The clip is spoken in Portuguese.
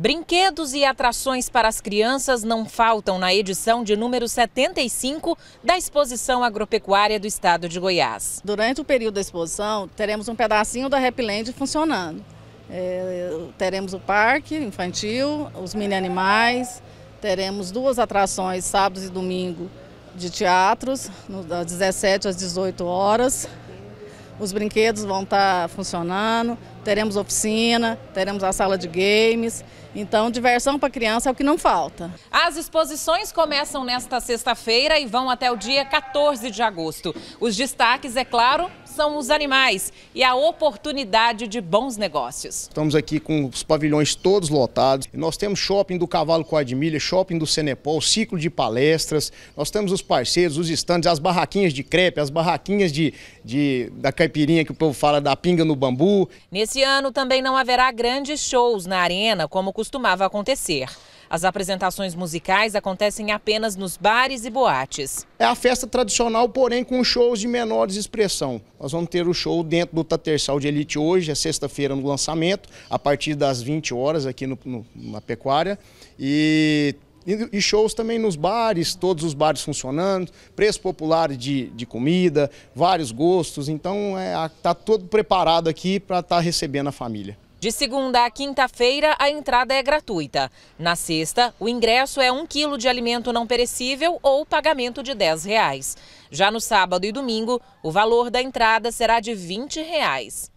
Brinquedos e atrações para as crianças não faltam na edição de número 75 da Exposição Agropecuária do Estado de Goiás. Durante o período da exposição, teremos um pedacinho da Happyland funcionando. É, teremos o parque infantil, os mini-animais, teremos duas atrações sábados e domingo de teatros, das 17 às 18 horas. Os brinquedos vão estar tá funcionando, teremos oficina, teremos a sala de games. Então, diversão para criança é o que não falta. As exposições começam nesta sexta-feira e vão até o dia 14 de agosto. Os destaques, é claro, são os animais e a oportunidade de bons negócios. Estamos aqui com os pavilhões todos lotados. Nós temos shopping do Cavalo com a Admilha, shopping do Cenepol, ciclo de palestras. Nós temos os parceiros, os estandes, as barraquinhas de crepe, as barraquinhas de, de da caipirinha que o povo fala da pinga no bambu. Nesse esse ano também não haverá grandes shows na arena, como costumava acontecer. As apresentações musicais acontecem apenas nos bares e boates. É a festa tradicional, porém com shows de menores expressão. Nós vamos ter o show dentro do Tatersal de Elite hoje, é sexta-feira no lançamento, a partir das 20 horas aqui no, no, na Pecuária. E e shows também nos bares, todos os bares funcionando, preço popular de, de comida, vários gostos. Então está é, tá todo preparado aqui para estar tá recebendo a família. De segunda a quinta-feira, a entrada é gratuita. Na sexta, o ingresso é um quilo de alimento não perecível ou pagamento de R$ 10. Reais. Já no sábado e domingo, o valor da entrada será de R$ 20. Reais.